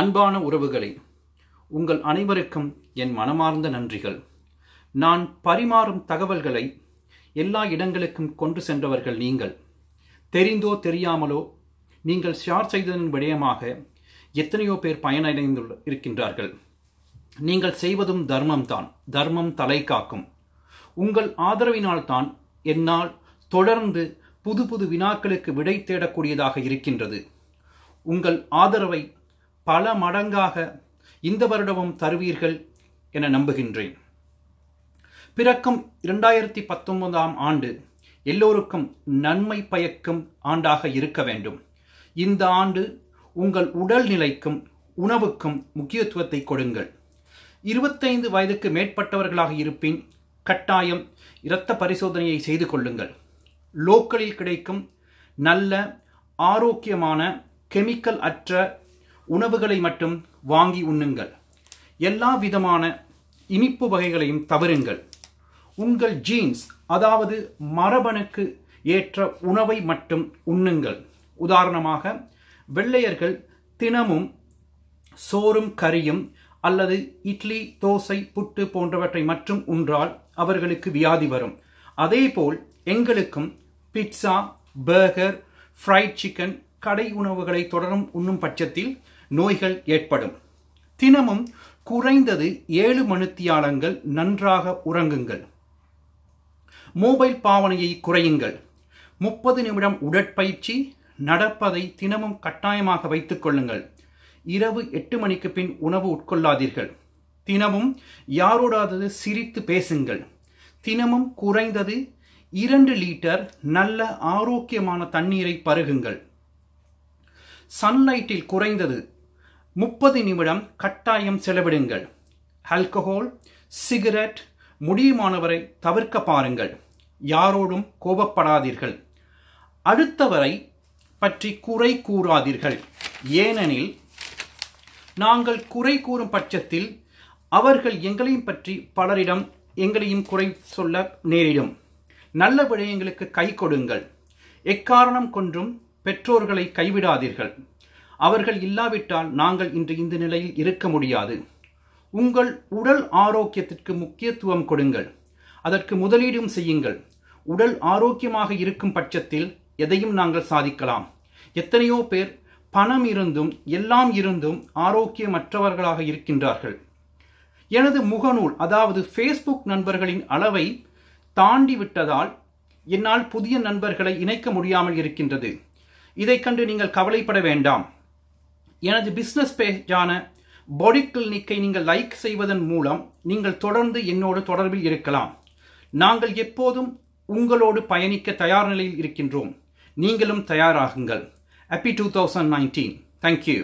அன்பான உறவுகளை உங்கள் அனைவருக்கும் என் மனமார்ந்த நன்றிகள் நான் பரிமாறும் தகவல்களை எல்லா இடங்களுக்கும் கொண்டு சென்றவர்கள் நீங்கள் தெரிந்தோ தெரியாமலோ நீங்கள் ஷேர் செய்ததன் விடயமாக எத்தனையோ பேர் பயனடைந்துள்ள இருக்கின்றார்கள் நீங்கள் செய்வதும் தர்மம்தான் தர்மம் தலை காக்கும் உங்கள் ஆதரவினால்தான் என்னால் தொடர்ந்து புது புது வினாக்களுக்கு விடை தேடக்கூடியதாக இருக்கின்றது உங்கள் ஆதரவை பல மடங்காக இந்த வருடமும் தருவீர்கள் என நம்புகின்றேன் பிறக்கும் இரண்டாயிரத்தி பத்தொன்பதாம் ஆண்டு எல்லோருக்கும் நன்மை பயக்கும் ஆண்டாக இருக்க வேண்டும் இந்த ஆண்டு உங்கள் உடல்நிலைக்கும் உணவுக்கும் முக்கியத்துவத்தை கொடுங்கள் இருபத்தைந்து வயதுக்கு மேற்பட்டவர்களாக இருப்பின் கட்டாயம் இரத்த பரிசோதனையை செய்து கொள்ளுங்கள் லோக்கலில் கிடைக்கும் நல்ல ஆரோக்கியமான கெமிக்கல் அற்ற உணவுகளை மட்டும் வாங்கி உண்ணுங்கள் எல்லா விதமான இனிப்பு வகைகளையும் தவறுங்கள் உங்கள் ஜீன்ஸ் அதாவது மரபணுக்கு ஏற்ற உணவை மட்டும் உண்ணுங்கள் உதாரணமாக வெள்ளையர்கள் தினமும் சோறும் கறியும் அல்லது இட்லி தோசை புட்டு போன்றவற்றை மட்டும் உன்றால் அவர்களுக்கு வியாதி வரும் அதேபோல் எங்களுக்கும் பிட்சா பர்கர் ஃப்ரைட் சிக்கன் கடை உணவுகளை தொடரும் உண்ணும் பட்சத்தில் நோய்கள் ஏற்படும் தினமும் குறைந்தது ஏழு மணித்தியாலங்கள் நன்றாக உறங்குங்கள் மொபைல் பாவனையை குறையுங்கள் முப்பது நிமிடம் உடற்பயிற்சி நடப்பதை தினமும் கட்டாயமாக வைத்துக் கொள்ளுங்கள் இரவு எட்டு மணிக்கு பின் உணவு உட்கொள்ளாதீர்கள் தினமும் யாரோடாவது சிரித்து பேசுங்கள் தினமும் குறைந்தது இரண்டு லீட்டர் நல்ல ஆரோக்கியமான தண்ணீரை பருகுங்கள் சன்லைட்டில் குறைந்தது முப்பது நிமிடம் கட்டாயம் செலவிடுங்கள் ஆல்கஹோல் சிகரெட் முடியுமானவரை தவிர்க்க பாருங்கள் யாரோடும் கோபப்படாதீர்கள் அடுத்தவரை பற்றி குறை கூறாதீர்கள் ஏனெனில் நாங்கள் குறை கூறும் பட்சத்தில் அவர்கள் எங்களையும் பற்றி பலரிடம் எங்களையும் குறை சொல்ல நேரிடும் நல்ல விடயங்களுக்கு கை கொடுங்கள் எக்காரணம் கொன்றும் பெற்றோர்களை கைவிடாதீர்கள் அவர்கள் இல்லாவிட்டால் நாங்கள் இன்று இந்த நிலையில் இருக்க முடியாது உங்கள் உடல் ஆரோக்கியத்திற்கு முக்கியத்துவம் கொடுங்கள் அதற்கு முதலீடும் செய்யுங்கள் உடல் ஆரோக்கியமாக இருக்கும் பட்சத்தில் எதையும் நாங்கள் சாதிக்கலாம் எத்தனையோ பேர் பணம் இருந்தும் எல்லாம் இருந்தும் ஆரோக்கியமற்றவர்களாக இருக்கின்றார்கள் எனது முகநூல் அதாவது ஃபேஸ்புக் நண்பர்களின் அளவை தாண்டி விட்டதால் என்னால் புதிய நண்பர்களை இணைக்க முடியாமல் இருக்கின்றது இதை கண்டு நீங்கள் கவலைப்பட வேண்டாம் எனது பிஸ்னஸ் பேஜான பாடி கிளினிக்கை நீங்கள் லைக் செய்வதன் மூலம் நீங்கள் தொடர்ந்து என்னோடு தொடர்பில் இருக்கலாம் நாங்கள் எப்போதும் உங்களோடு பயணிக்க தயார் நிலையில் இருக்கின்றோம் நீங்களும் தயாராகுங்கள் happy two thousand nineteen thank you